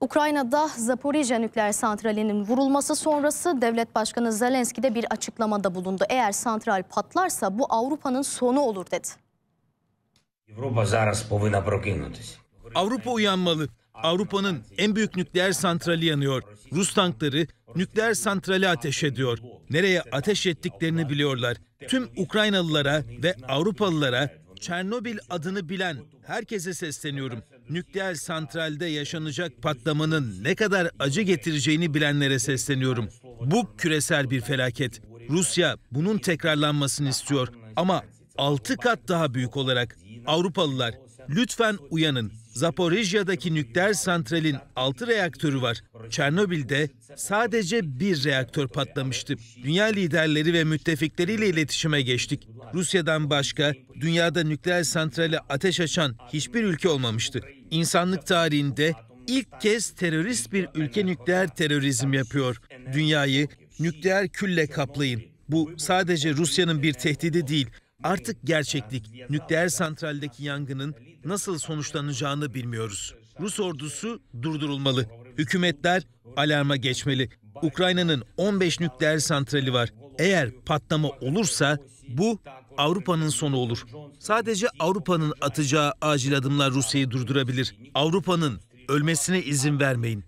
Ukrayna'da Zaporijya nükleer santralinin vurulması sonrası devlet başkanı Zelenski de bir açıklamada bulundu. Eğer santral patlarsa bu Avrupa'nın sonu olur dedi. Avrupa uyanmalı. Avrupa'nın en büyük nükleer santrali yanıyor. Rus tankları nükleer santrale ateş ediyor. Nereye ateş ettiklerini biliyorlar. Tüm Ukraynalılara ve Avrupalılara Çernobil adını bilen herkese sesleniyorum. Nükleer santralde yaşanacak patlamanın ne kadar acı getireceğini bilenlere sesleniyorum. Bu küresel bir felaket. Rusya bunun tekrarlanmasını istiyor ama 6 kat daha büyük olarak Avrupalılar lütfen uyanın. Zaporijya'daki nükleer santralin 6 reaktörü var. Çernobil'de sadece bir reaktör patlamıştı. Dünya liderleri ve müttefikleriyle iletişime geçtik. Rusya'dan başka dünyada nükleer santrale ateş açan hiçbir ülke olmamıştı. İnsanlık tarihinde ilk kez terörist bir ülke nükleer terörizm yapıyor. Dünyayı nükleer külle kaplayın. Bu sadece Rusya'nın bir tehdidi değil. Artık gerçeklik, nükleer santraldeki yangının nasıl sonuçlanacağını bilmiyoruz. Rus ordusu durdurulmalı. Hükümetler alarma geçmeli. Ukrayna'nın 15 nükleer santrali var. Eğer patlama olursa bu Avrupa'nın sonu olur. Sadece Avrupa'nın atacağı acil adımlar Rusya'yı durdurabilir. Avrupa'nın ölmesine izin vermeyin.